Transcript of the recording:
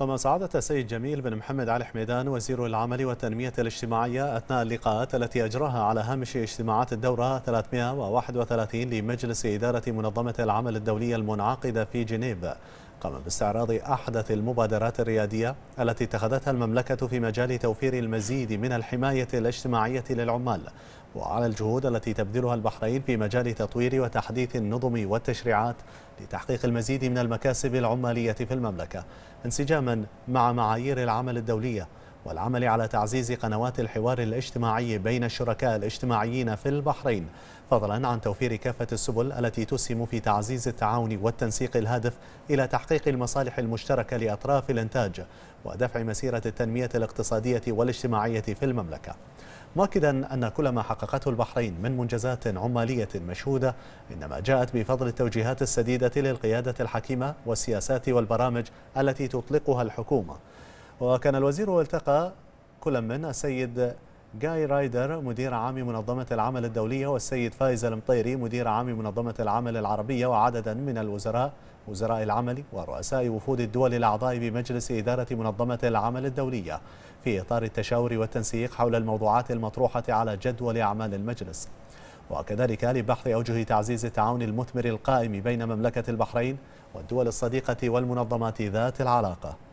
قام سعادة السيد جميل بن محمد علي حميدان وزير العمل والتنمية الاجتماعية أثناء اللقاءات التي أجراها على هامش اجتماعات الدورة 331 لمجلس إدارة منظمة العمل الدولية المنعقدة في جنيف قام باستعراض أحدث المبادرات الريادية التي اتخذتها المملكة في مجال توفير المزيد من الحماية الاجتماعية للعمال وعلى الجهود التي تبذلها البحرين في مجال تطوير وتحديث النظم والتشريعات لتحقيق المزيد من المكاسب العمالية في المملكة انسجاما مع معايير العمل الدولية والعمل على تعزيز قنوات الحوار الاجتماعي بين الشركاء الاجتماعيين في البحرين فضلا عن توفير كافة السبل التي تسهم في تعزيز التعاون والتنسيق الهادف إلى تحقيق المصالح المشتركة لأطراف الإنتاج ودفع مسيرة التنمية الاقتصادية والاجتماعية في المملكة مؤكدا أن كل ما حققته البحرين من منجزات عمالية مشهودة إنما جاءت بفضل التوجيهات السديدة للقيادة الحكيمة والسياسات والبرامج التي تطلقها الحكومة وكان الوزير التقى كل من السيد جاي رايدر مدير عام منظمة العمل الدولية والسيد فايز المطيري مدير عام منظمة العمل العربية وعددا من الوزراء وزراء العمل ورؤساء وفود الدول الأعضاء بمجلس إدارة منظمة العمل الدولية في إطار التشاور والتنسيق حول الموضوعات المطروحة على جدول أعمال المجلس وكذلك لبحث أوجه تعزيز التعاون المثمر القائم بين مملكة البحرين والدول الصديقة والمنظمات ذات العلاقة